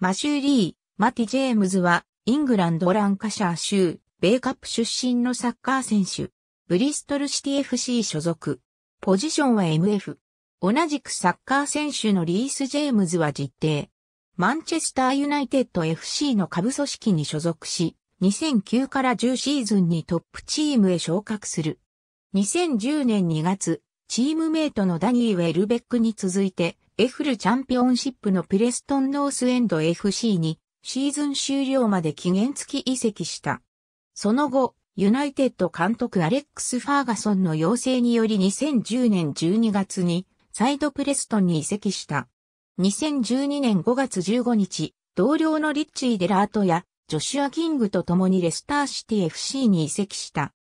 マシュー・リー、マティ・ジェームズは、イングランド・ランカシャー州、ベイカップ出身のサッカー選手。ブリストルシティ FC 所属。ポジションは MF。同じくサッカー選手のリース・ジェームズは実定。マンチェスター・ユナイテッド FC の下部組織に所属し、2009から10シーズンにトップチームへ昇格する。2010年2月、チームメイトのダニー・ウェルベックに続いて、エフルチャンピオンシップのプレストン・ノースエンド FC に、シーズン終了まで期限付き移籍した。その後、ユナイテッド監督アレックス・ファーガソンの要請により2010年12月に、サイドプレストンに移籍した。2012年5月15日、同僚のリッチー・デラートや、ジョシュア・キングと共にレスターシティ FC に移籍した。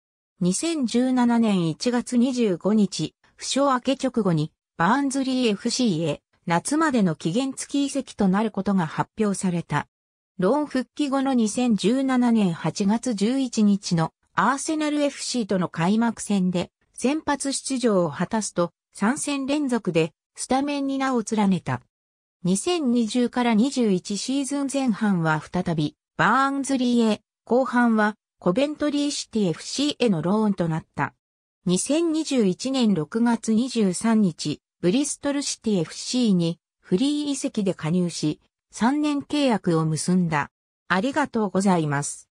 2017年1月25日、負傷明け直後に、バーンズリー FC へ、夏までの期限付き移籍となることが発表された。ローン復帰後の2017年8月11日のアーセナル FC との開幕戦で先発出場を果たすと3戦連続でスタメンに名を連ねた。2020から21シーズン前半は再びバーンズリーへ、後半はコベントリーシティ FC へのローンとなった。2021年6月23日、ブリストルシティ FC にフリー移籍で加入し、3年契約を結んだ。ありがとうございます。